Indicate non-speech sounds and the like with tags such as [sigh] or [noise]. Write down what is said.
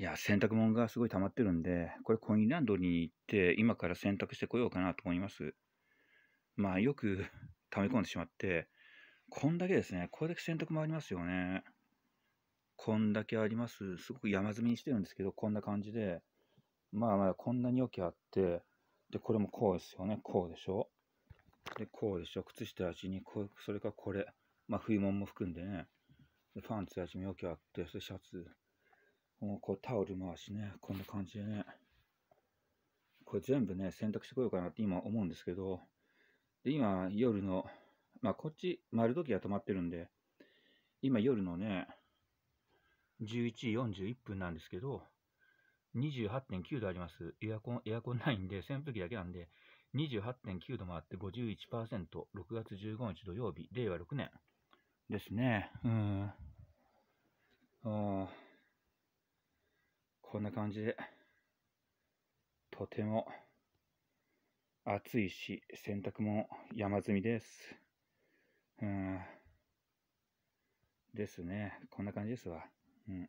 いや、洗濯物がすごい溜まってるんで、これコインランドリーに行って、今から洗濯してこようかなと思います。まあ、よく [laughs] 溜め込んでしまって、こんだけですね、これだけ洗濯もありますよね。こんだけあります。すごく山積みにしてるんですけど、こんな感じで。まあまだこんなに容器あって、で、これもこうですよね。こうでしょ。で、こうでしょ。靴下味に、こう、それかこれ。まあ、冬物も含んでね。で、パンツ味も容器あって、それシャツ。もうこうタオル回しね、こんな感じでね。これ全部ね、洗濯してこようかなって今思うんですけど、で今夜の、まあこっち、丸時が止まってるんで、今夜のね、11時41分なんですけど、28.9度あります。エアコン、エアコンないんで、扇風機だけなんで、28.9度もあって51%、6月15日土曜日、令和6年ですね。うん。こんな感じで、とても暑いし、洗濯も山積みです。うん。ですね。こんな感じですわ。うん。